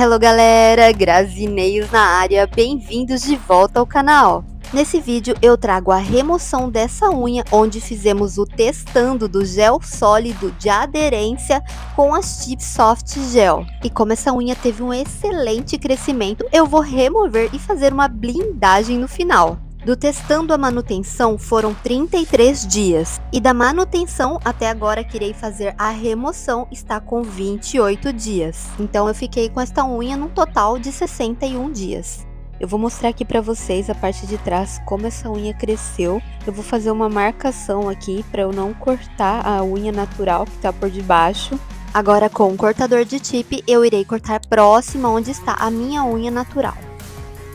Hello galera, Grazineios na área, bem-vindos de volta ao canal. Nesse vídeo eu trago a remoção dessa unha onde fizemos o testando do gel sólido de aderência com as Chip Soft Gel. E como essa unha teve um excelente crescimento, eu vou remover e fazer uma blindagem no final. Do testando à manutenção foram 33 dias e da manutenção até agora que irei fazer a remoção está com 28 dias. Então eu fiquei com esta unha num total de 61 dias. Eu vou mostrar aqui para vocês a parte de trás como essa unha cresceu. Eu vou fazer uma marcação aqui para eu não cortar a unha natural que está por debaixo. Agora com o cortador de tip eu irei cortar próximo onde está a minha unha natural.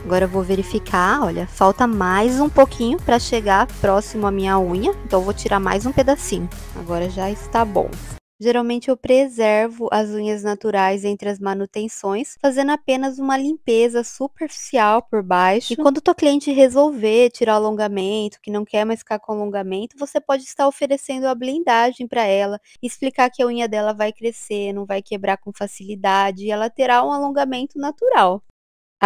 Agora eu vou verificar, olha, falta mais um pouquinho para chegar próximo à minha unha, então vou tirar mais um pedacinho. Agora já está bom. Geralmente eu preservo as unhas naturais entre as manutenções, fazendo apenas uma limpeza superficial por baixo. E quando o teu cliente resolver tirar alongamento, que não quer mais ficar com alongamento, você pode estar oferecendo a blindagem para ela, explicar que a unha dela vai crescer, não vai quebrar com facilidade e ela terá um alongamento natural.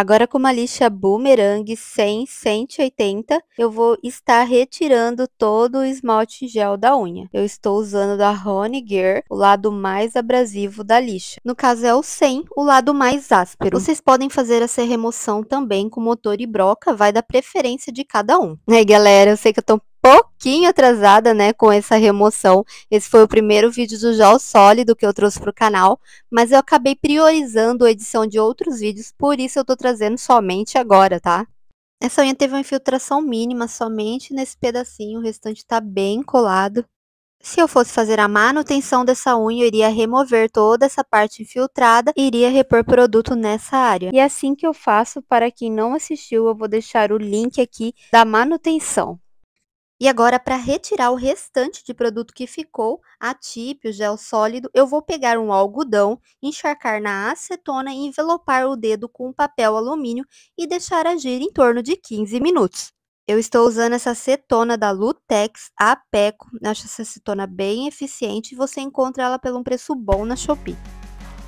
Agora com uma lixa Boomerang 100, 180, eu vou estar retirando todo o esmalte gel da unha. Eu estou usando da Honeygear, o lado mais abrasivo da lixa. No caso é o 100, o lado mais áspero. Vocês podem fazer essa remoção também com motor e broca, vai da preferência de cada um. E aí galera, eu sei que eu tô pouquinho atrasada, né, com essa remoção. Esse foi o primeiro vídeo do gel sólido que eu trouxe pro canal, mas eu acabei priorizando a edição de outros vídeos, por isso eu tô trazendo somente agora, tá? Essa unha teve uma infiltração mínima somente nesse pedacinho, o restante tá bem colado. Se eu fosse fazer a manutenção dessa unha, eu iria remover toda essa parte infiltrada e iria repor produto nessa área. E é assim que eu faço, para quem não assistiu, eu vou deixar o link aqui da manutenção. E agora, para retirar o restante de produto que ficou, a tip, o gel sólido, eu vou pegar um algodão, encharcar na acetona e envelopar o dedo com um papel alumínio e deixar agir em torno de 15 minutos. Eu estou usando essa acetona da Lutex, Apeco. acho essa acetona bem eficiente e você encontra ela pelo um preço bom na Shopee.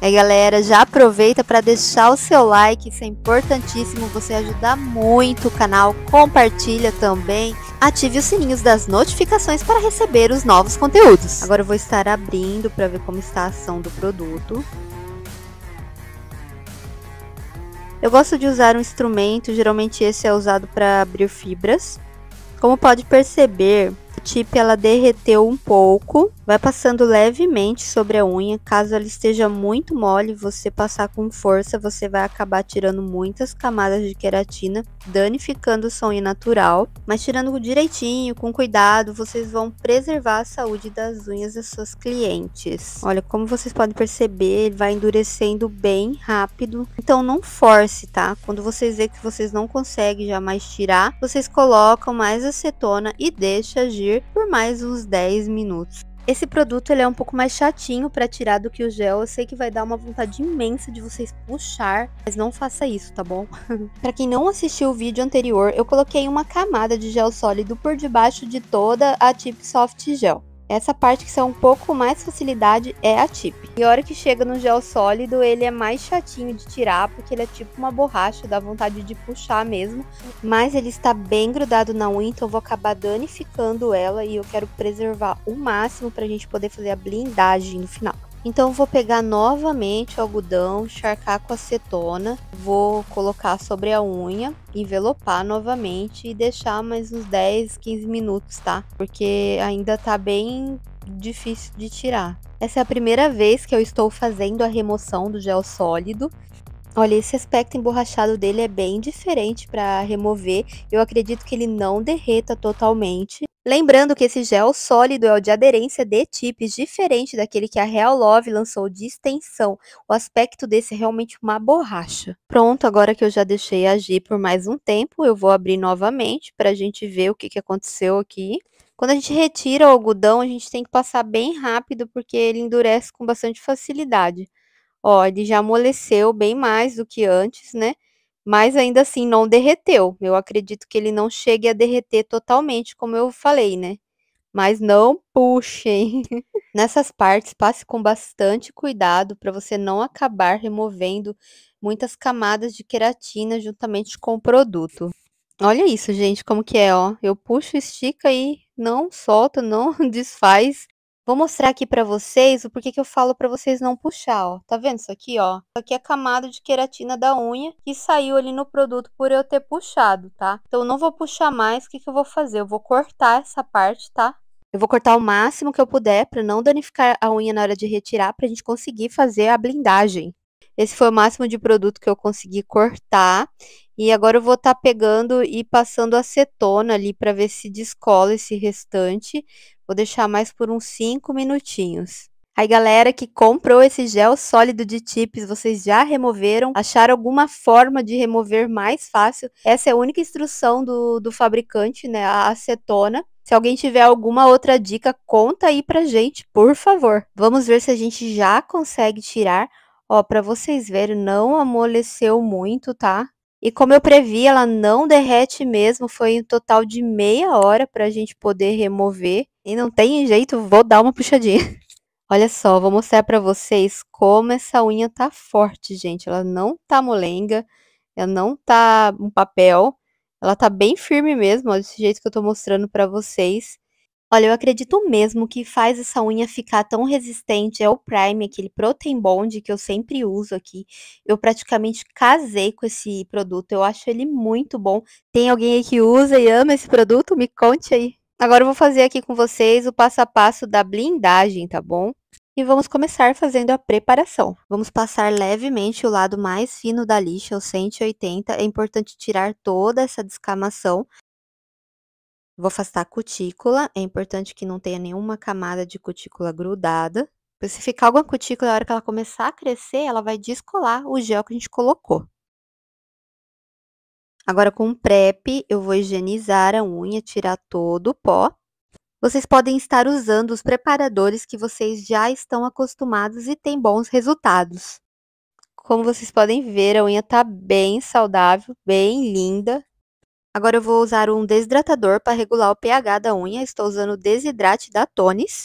É galera, já aproveita para deixar o seu like, isso é importantíssimo, você ajuda muito o canal, compartilha também ative os sininhos das notificações para receber os novos conteúdos. Agora eu vou estar abrindo para ver como está a ação do produto. Eu gosto de usar um instrumento, geralmente esse é usado para abrir fibras. Como pode perceber, o tip ela derreteu um pouco, Vai passando levemente sobre a unha, caso ela esteja muito mole, você passar com força, você vai acabar tirando muitas camadas de queratina, danificando o sonho natural, mas tirando direitinho, com cuidado, vocês vão preservar a saúde das unhas das suas clientes. Olha, como vocês podem perceber, ele vai endurecendo bem rápido, então não force, tá? Quando vocês vê que vocês não conseguem jamais tirar, vocês colocam mais acetona e deixa agir por mais uns 10 minutos. Esse produto ele é um pouco mais chatinho para tirar do que o gel. Eu sei que vai dar uma vontade imensa de vocês puxar, mas não faça isso, tá bom? para quem não assistiu o vídeo anterior, eu coloquei uma camada de gel sólido por debaixo de toda a Tip Soft Gel. Essa parte que são um pouco mais facilidade é a tip. E a hora que chega no gel sólido, ele é mais chatinho de tirar, porque ele é tipo uma borracha, dá vontade de puxar mesmo. Mas ele está bem grudado na unha, então eu vou acabar danificando ela e eu quero preservar o máximo para a gente poder fazer a blindagem no final. Então vou pegar novamente o algodão, charcar com acetona, vou colocar sobre a unha, envelopar novamente e deixar mais uns 10, 15 minutos, tá? Porque ainda tá bem difícil de tirar. Essa é a primeira vez que eu estou fazendo a remoção do gel sólido. Olha, esse aspecto emborrachado dele é bem diferente para remover. Eu acredito que ele não derreta totalmente, Lembrando que esse gel sólido é o de aderência de tipos diferente daquele que a Real Love lançou de extensão. O aspecto desse é realmente uma borracha. Pronto, agora que eu já deixei agir por mais um tempo, eu vou abrir novamente para a gente ver o que, que aconteceu aqui. Quando a gente retira o algodão, a gente tem que passar bem rápido, porque ele endurece com bastante facilidade. Ó, ele já amoleceu bem mais do que antes, né? mas ainda assim não derreteu. Eu acredito que ele não chegue a derreter totalmente, como eu falei, né? Mas não puxem. Nessas partes, passe com bastante cuidado para você não acabar removendo muitas camadas de queratina juntamente com o produto. Olha isso, gente, como que é, ó. Eu puxo, estica e não solta, não desfaz Vou mostrar aqui para vocês o porquê que eu falo para vocês não puxar, ó. Tá vendo isso aqui, ó? Isso aqui é a camada de queratina da unha que saiu ali no produto por eu ter puxado, tá? Então, não vou puxar mais. O que, que eu vou fazer? Eu vou cortar essa parte, tá? Eu vou cortar o máximo que eu puder para não danificar a unha na hora de retirar, para a gente conseguir fazer a blindagem. Esse foi o máximo de produto que eu consegui cortar. E agora eu vou estar tá pegando e passando acetona ali para ver se descola esse restante, Vou deixar mais por uns 5 minutinhos. Aí, galera que comprou esse gel sólido de tips, vocês já removeram? Acharam alguma forma de remover mais fácil? Essa é a única instrução do, do fabricante, né? A acetona. Se alguém tiver alguma outra dica, conta aí pra gente, por favor. Vamos ver se a gente já consegue tirar. Ó, pra vocês verem, não amoleceu muito, tá? E como eu previ, ela não derrete mesmo. Foi um total de meia hora para a gente poder remover. E não tem jeito, vou dar uma puxadinha. Olha só, vou mostrar para vocês como essa unha tá forte, gente. Ela não tá molenga, ela não tá um papel. Ela tá bem firme mesmo, ó, desse jeito que eu tô mostrando para vocês. Olha, eu acredito mesmo que faz essa unha ficar tão resistente é o Prime, aquele Protein Bond que eu sempre uso aqui. Eu praticamente casei com esse produto, eu acho ele muito bom. Tem alguém aí que usa e ama esse produto? Me conte aí. Agora eu vou fazer aqui com vocês o passo a passo da blindagem, tá bom? E vamos começar fazendo a preparação. Vamos passar levemente o lado mais fino da lixa, o 180. É importante tirar toda essa descamação Vou afastar a cutícula, é importante que não tenha nenhuma camada de cutícula grudada. se ficar alguma cutícula, na hora que ela começar a crescer, ela vai descolar o gel que a gente colocou. Agora, com o PrEP, eu vou higienizar a unha, tirar todo o pó. Vocês podem estar usando os preparadores que vocês já estão acostumados e têm bons resultados. Como vocês podem ver, a unha está bem saudável, bem linda. Agora eu vou usar um desidratador para regular o pH da unha. Estou usando o Desidrate da Tones.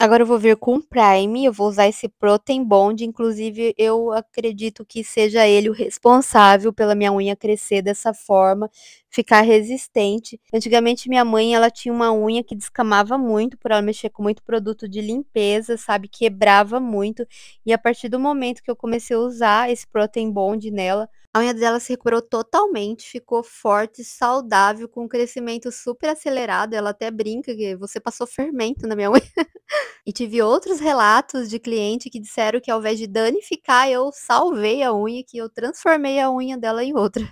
Agora eu vou vir com o Prime, eu vou usar esse Protein Bond, inclusive eu acredito que seja ele o responsável pela minha unha crescer dessa forma, ficar resistente. Antigamente minha mãe, ela tinha uma unha que descamava muito por ela mexer com muito produto de limpeza, sabe, quebrava muito. E a partir do momento que eu comecei a usar esse Protein Bond nela, a unha dela se recuperou totalmente, ficou forte, saudável, com um crescimento super acelerado. Ela até brinca que você passou fermento na minha unha. e tive outros relatos de cliente que disseram que ao invés de danificar, eu salvei a unha, que eu transformei a unha dela em outra.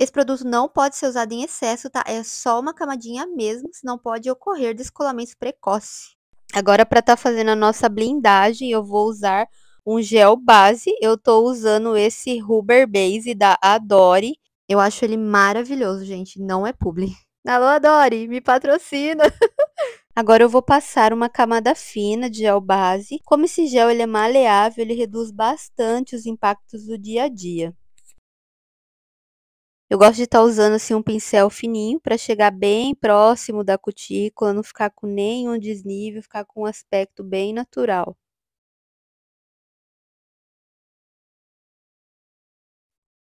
Esse produto não pode ser usado em excesso, tá? É só uma camadinha mesmo, senão pode ocorrer descolamento precoce. Agora, para estar tá fazendo a nossa blindagem, eu vou usar um gel base. Eu tô usando esse Rubber Base da Adore. Eu acho ele maravilhoso, gente. Não é publi. Alô, Adore, me patrocina! Agora eu vou passar uma camada fina de gel base. Como esse gel ele é maleável, ele reduz bastante os impactos do dia a dia. Eu gosto de estar tá usando assim um pincel fininho para chegar bem próximo da cutícula, não ficar com nenhum desnível, ficar com um aspecto bem natural.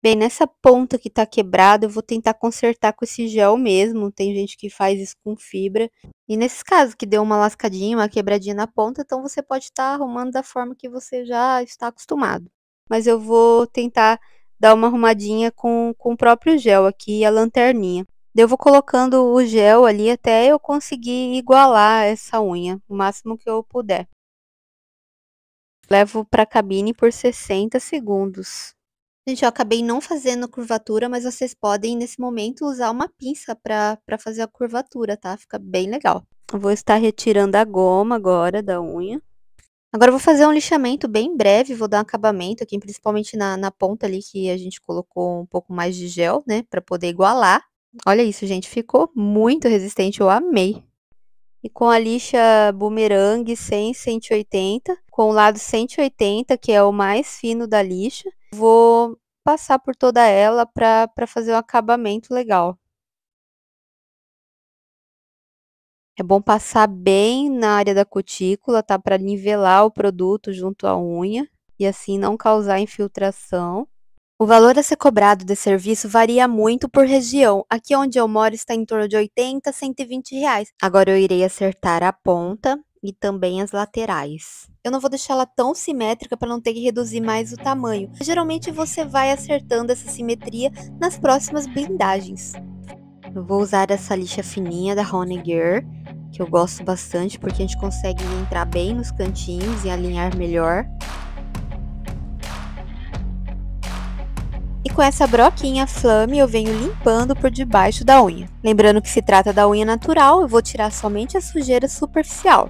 Bem, nessa ponta que tá quebrada, eu vou tentar consertar com esse gel mesmo. Tem gente que faz isso com fibra. E nesses casos que deu uma lascadinha, uma quebradinha na ponta, então você pode estar tá arrumando da forma que você já está acostumado. Mas eu vou tentar dar uma arrumadinha com, com o próprio gel aqui e a lanterninha. Eu vou colocando o gel ali até eu conseguir igualar essa unha, o máximo que eu puder. Levo para a cabine por 60 segundos. Gente, eu acabei não fazendo curvatura, mas vocês podem, nesse momento, usar uma pinça para fazer a curvatura, tá? Fica bem legal. Eu vou estar retirando a goma agora da unha. Agora eu vou fazer um lixamento bem breve, vou dar um acabamento aqui, principalmente na, na ponta ali que a gente colocou um pouco mais de gel, né? Para poder igualar. Olha isso, gente, ficou muito resistente, eu amei e com a lixa Boomerang 100-180, com o lado 180, que é o mais fino da lixa. Vou passar por toda ela para fazer um acabamento legal. É bom passar bem na área da cutícula, tá? Para nivelar o produto junto à unha e assim não causar infiltração. O valor a ser cobrado desse serviço varia muito por região. Aqui onde eu moro está em torno de 80 a 120 reais. Agora eu irei acertar a ponta e também as laterais. Eu não vou deixar ela tão simétrica para não ter que reduzir mais o tamanho. Geralmente você vai acertando essa simetria nas próximas blindagens. Eu vou usar essa lixa fininha da Honegger, que eu gosto bastante porque a gente consegue entrar bem nos cantinhos e alinhar melhor. com essa broquinha flame eu venho limpando por debaixo da unha. Lembrando que se trata da unha natural, eu vou tirar somente a sujeira superficial.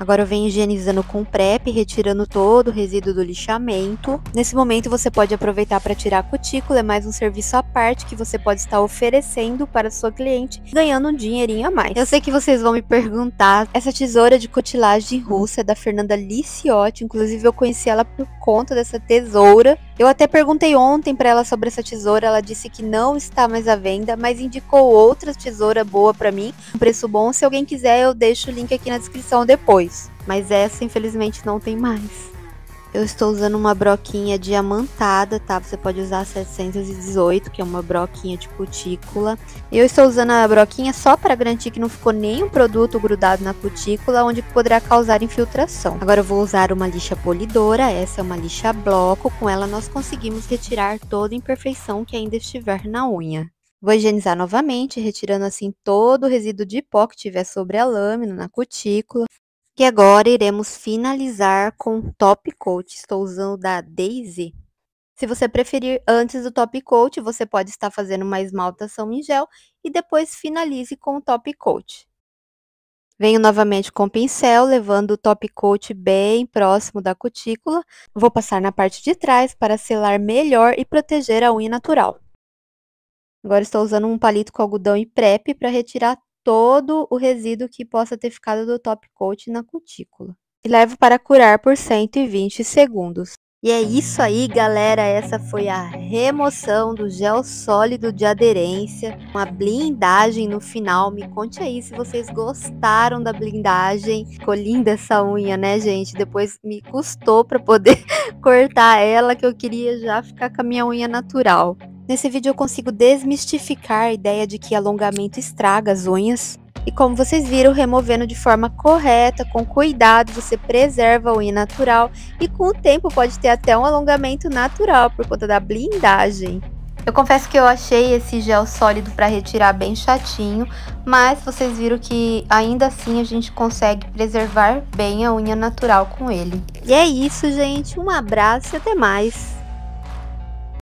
Agora vem higienizando com PrEP, retirando todo o resíduo do lixamento. Nesse momento você pode aproveitar para tirar a cutícula, é mais um serviço à parte que você pode estar oferecendo para sua cliente, ganhando um dinheirinho a mais. Eu sei que vocês vão me perguntar, essa tesoura de cutilagem russa é da Fernanda Liciotti, inclusive eu conheci ela por conta dessa tesoura. Eu até perguntei ontem para ela sobre essa tesoura, ela disse que não está mais à venda, mas indicou outra tesoura boa para mim, um preço bom. Se alguém quiser, eu deixo o link aqui na descrição depois. Mas essa, infelizmente, não tem mais. Eu estou usando uma broquinha diamantada, tá? Você pode usar 718, que é uma broquinha de cutícula. Eu estou usando a broquinha só para garantir que não ficou nenhum produto grudado na cutícula, onde poderá causar infiltração. Agora eu vou usar uma lixa polidora, essa é uma lixa bloco. Com ela nós conseguimos retirar toda imperfeição que ainda estiver na unha. Vou higienizar novamente, retirando assim todo o resíduo de pó que tiver sobre a lâmina, na cutícula. E agora iremos finalizar com top coat. Estou usando da Daisy. Se você preferir antes do top coat, você pode estar fazendo uma esmaltação em gel e depois finalize com o top coat. Venho novamente com o pincel, levando o top coat bem próximo da cutícula. Vou passar na parte de trás para selar melhor e proteger a unha natural. Agora estou usando um palito com algodão e prep para retirar todo o resíduo que possa ter ficado do top coat na cutícula. E levo para curar por 120 segundos. E é isso aí, galera. Essa foi a remoção do gel sólido de aderência, uma blindagem no final. Me conte aí se vocês gostaram da blindagem. Ficou linda essa unha, né, gente? Depois me custou para poder cortar ela, que eu queria já ficar com a minha unha natural. Nesse vídeo eu consigo desmistificar a ideia de que alongamento estraga as unhas. E como vocês viram, removendo de forma correta, com cuidado, você preserva a unha natural e com o tempo pode ter até um alongamento natural por conta da blindagem. Eu confesso que eu achei esse gel sólido para retirar bem chatinho, mas vocês viram que ainda assim a gente consegue preservar bem a unha natural com ele. E é isso, gente. Um abraço e até mais!